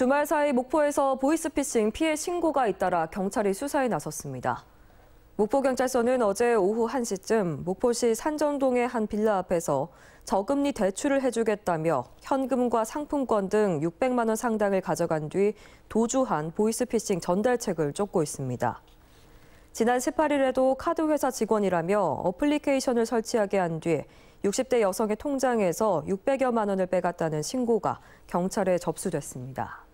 주말 사이 목포에서 보이스피싱 피해 신고가 잇따라 경찰이 수사에 나섰습니다. 목포경찰서는 어제 오후 1시쯤 목포시 산정동의 한 빌라 앞에서 저금리 대출을 해주겠다며 현금과 상품권 등 600만 원 상당을 가져간 뒤 도주한 보이스피싱 전달책을 쫓고 있습니다. 지난 18일에도 카드 회사 직원이라며 어플리케이션을 설치하게 한 뒤 60대 여성의 통장에서 600여만 원을 빼갔다는 신고가 경찰에 접수됐습니다.